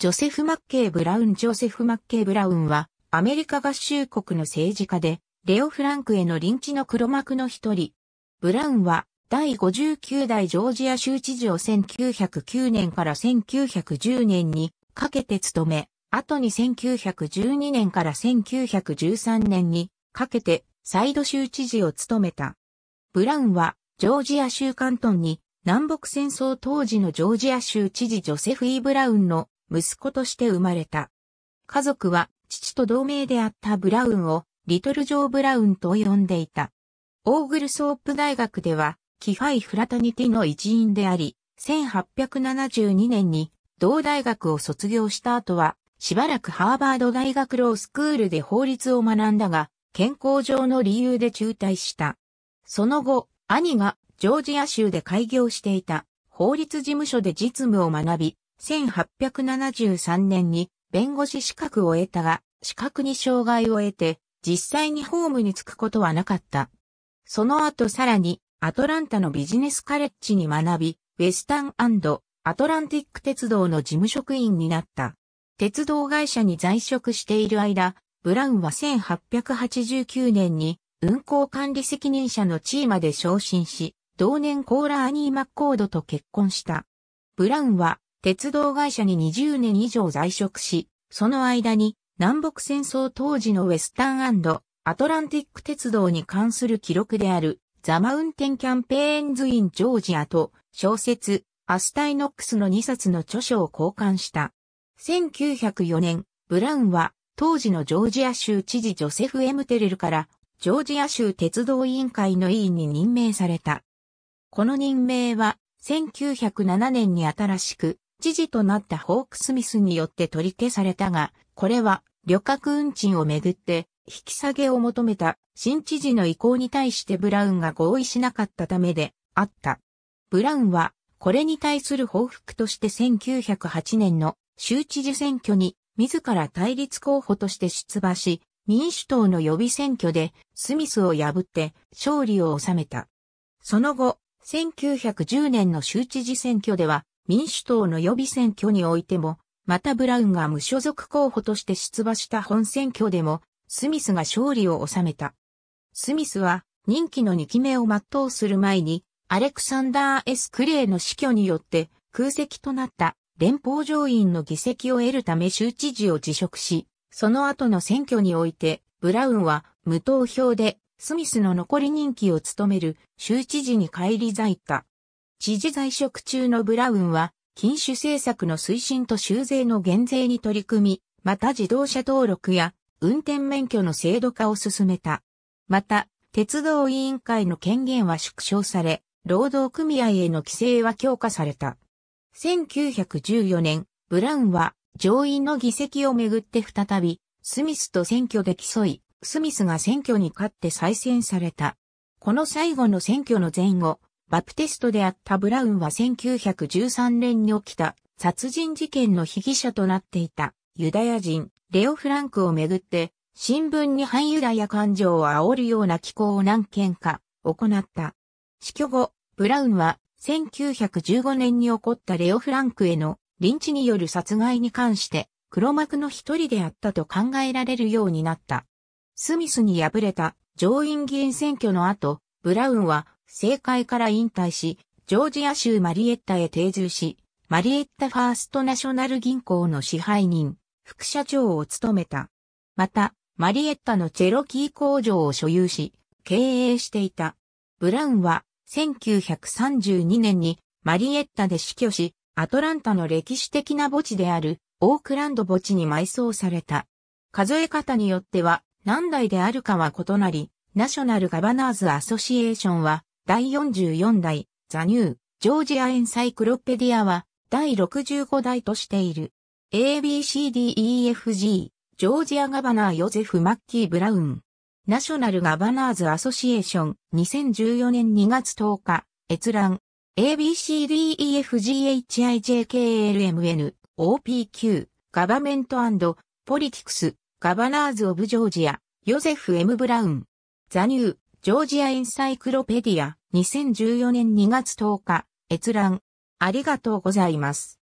ジョセフ・マッケイ・ブラウン・ジョセフ・マッケイ・ブラウンは、アメリカ合衆国の政治家で、レオ・フランクへの臨地の黒幕の一人。ブラウンは、第59代ジョージア州知事を1909年から1910年にかけて務め、後に1912年から1913年にかけてサイド州知事を務めた。ブラウンはジョージア州関東に南北戦争当時のジョージア州知事ジョセフ・イ、ブラウンの息子として生まれた。家族は父と同盟であったブラウンをリトル・ジョー・ブラウンと呼んでいた。オーグルソープ大学では、キファイ・フラタニティの一員であり、1872年に同大学を卒業した後は、しばらくハーバード大学ロースクールで法律を学んだが、健康上の理由で中退した。その後、兄がジョージア州で開業していた法律事務所で実務を学び、1873年に弁護士資格を得たが、資格に障害を得て、実際にホームに着くことはなかった。その後さらに、アトランタのビジネスカレッジに学び、ウェスタンアトランティック鉄道の事務職員になった。鉄道会社に在職している間、ブラウンは1889年に運行管理責任者の地位まで昇進し、同年コーラ・アニー・マッコードと結婚した。ブラウンは鉄道会社に20年以上在職し、その間に南北戦争当時のウェスタンアトランティック鉄道に関する記録であるザ・マウンテン・キャンペーンズ・イン・ジョージアと小説アスタイノックスの2冊の著書を交換した。1904年、ブラウンは当時のジョージア州知事ジョセフ・エムテレルからジョージア州鉄道委員会の委員に任命された。この任命は1907年に新しく知事となったホークスミスによって取り消されたが、これは旅客運賃をめぐって引き下げを求めた新知事の意向に対してブラウンが合意しなかったためであった。ブラウンはこれに対する報復として1908年の州知事選挙に自ら対立候補として出馬し、民主党の予備選挙でスミスを破って勝利を収めた。その後、1910年の州知事選挙では民主党の予備選挙においても、またブラウンが無所属候補として出馬した本選挙でも、スミスが勝利を収めた。スミスは、任期の2期目を全うする前に、アレクサンダー・ S・ クレイの死去によって空席となった連邦上院の議席を得るため州知事を辞職し、その後の選挙において、ブラウンは無投票でスミスの残り任期を務める州知事に返り咲いた。知事在職中のブラウンは、禁酒政策の推進と修税の減税に取り組み、また自動車登録や運転免許の制度化を進めた。また、鉄道委員会の権限は縮小され、労働組合への規制は強化された。1914年、ブラウンは上院の議席をめぐって再び、スミスと選挙で競い、スミスが選挙に勝って再選された。この最後の選挙の前後、バプテストであったブラウンは1913年に起きた殺人事件の被疑者となっていたユダヤ人レオ・フランクをめぐって新聞に反ユダヤ感情を煽るような寄稿を何件か行った。死去後、ブラウンは1915年に起こったレオ・フランクへのリンチによる殺害に関して黒幕の一人であったと考えられるようになった。スミスに敗れた上院議員選挙の後、ブラウンは政界から引退し、ジョージア州マリエッタへ定住し、マリエッタファーストナショナル銀行の支配人、副社長を務めた。また、マリエッタのチェロキー工場を所有し、経営していた。ブラウンは、1932年にマリエッタで死去し、アトランタの歴史的な墓地であるオークランド墓地に埋葬された。数え方によっては何代であるかは異なり、ナショナルガバナーズアソシエーションは第44代、ザニュー、ジョージアエンサイクロペディアは、第65代としている。ABCDEFG、ジョージアガバナーヨゼフ・マッキー・ブラウン。ナショナルガバナーズアソシエーション、2014年2月10日、閲覧。ABCDEFGHIJKLMN、OPQ、ガバメントポリティクス、ガバナーズ・オブ・ジョージア、ヨゼフ・ M・ ブラウン。ザニュー、ジョージアインサイクロペディア、2014年2月10日、閲覧。ありがとうございます。